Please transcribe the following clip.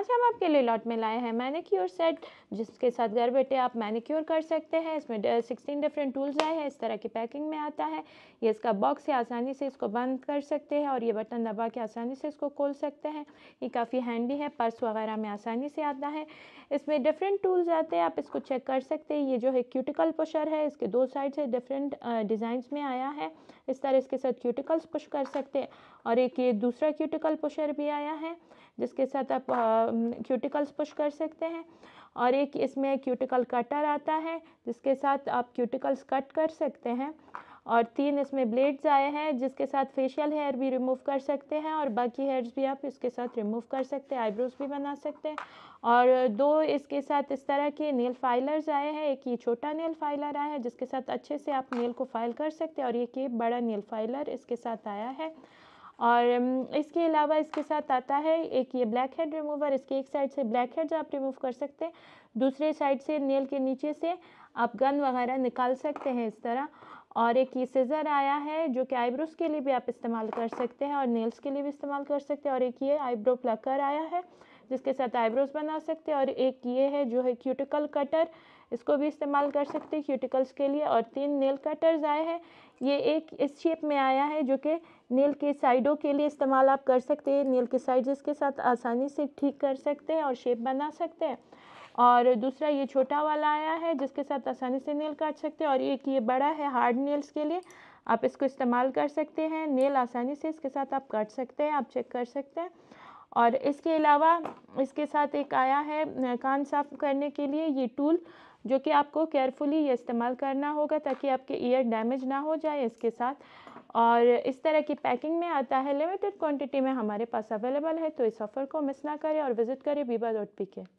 आज हम आपके लिए लॉट में लाए हैं मैनिक्योर सेट जिसके साथ घर बैठे आप मैनिक्योर कर सकते हैं इसमें सिक्सटीन डिफरेंट टूल्स आए हैं इस तरह की पैकिंग में आता है ये इसका बॉक्स है आसानी से इसको बंद कर सकते हैं और ये बटन दबा के आसानी से इसको खोल सकते हैं ये काफ़ी हैंडी है पर्स वगैरह में आसानी से आता है इसमें डिफरेंट टूल्स आते हैं आप इसको चेक कर सकते हैं ये जो है क्यूटिकल पुशर है इसके दो साइड से डिफरेंट डिज़ाइंस में आया है इस तरह इसके साथ क्यूटिकल्स पुश कर सकते हैं और एक ये दूसरा क्यूटिकल पुशर भी आया है जिसके साथ आप क्यूटिकल्स पुश कर सकते हैं और एक इसमें क्यूटिकल कटर आता है जिसके साथ आप क्यूटिकल्स कट कर सकते हैं और तीन इसमें ब्लेड्स आए हैं जिसके साथ फेशियल हेयर भी रिमूव कर सकते हैं और बाकी हेयर्स भी आप इसके साथ रिमूव कर सकते हैं आईब्रोज भी बना सकते हैं और दो इसके साथ इस तरह के नेल फाइलर्स आए हैं एक ये छोटा नेल फाइलर आया है जिसके साथ अच्छे से आप नेल को फाइल कर सकते हैं और एक ये बड़ा नेल फाइलर इसके साथ आया है और इसके अलावा इसके साथ आता है एक ये ब्लैक हेड रिमूवर इसके एक साइड से ब्लैक हेड आप रिमूव कर सकते हैं दूसरे साइड से नेल के नीचे से आप गन वगैरह निकाल सकते हैं इस तरह और एक ये सीज़र आया है जो कि आईब्रोज के लिए भी आप इस्तेमाल कर सकते हैं और नेल्स के लिए भी इस्तेमाल कर सकते हैं और एक ये आईब्रो प्लकर आया है जिसके साथ आईब्रोज बना सकते हैं और एक ये है जो है क्यूटिकल कटर इसको भी इस्तेमाल कर सकते हैं क्यूटिकल्स के लिए और तीन नेल कटर्स आए हैं ये एक इस शेप में आया है जो कि नेल के साइडों के लिए इस्तेमाल आप कर सकते हैं नेल के साइड के साथ आसानी से ठीक कर सकते हैं और शेप बना सकते हैं और दूसरा ये छोटा वाला आया है जिसके साथ आसानी से नेल काट सकते हैं और एक ये बड़ा है हार्ड नेल्स के लिए आप इसको इस्तेमाल कर सकते हैं नेल आसानी से इसके साथ आप काट सकते हैं आप चेक कर सकते हैं और इसके अलावा इसके साथ एक आया है कान साफ़ करने के लिए ये टूल जो कि आपको केयरफुली ये इस्तेमाल करना होगा ताकि आपके ईयर डैमेज ना हो जाए इसके साथ और इस तरह की पैकिंग में आता है लिमिटेड क्वांटिटी में हमारे पास अवेलेबल है तो इस ऑफ़र को मिस ना करें और विज़िट करें बीबा डॉट पी के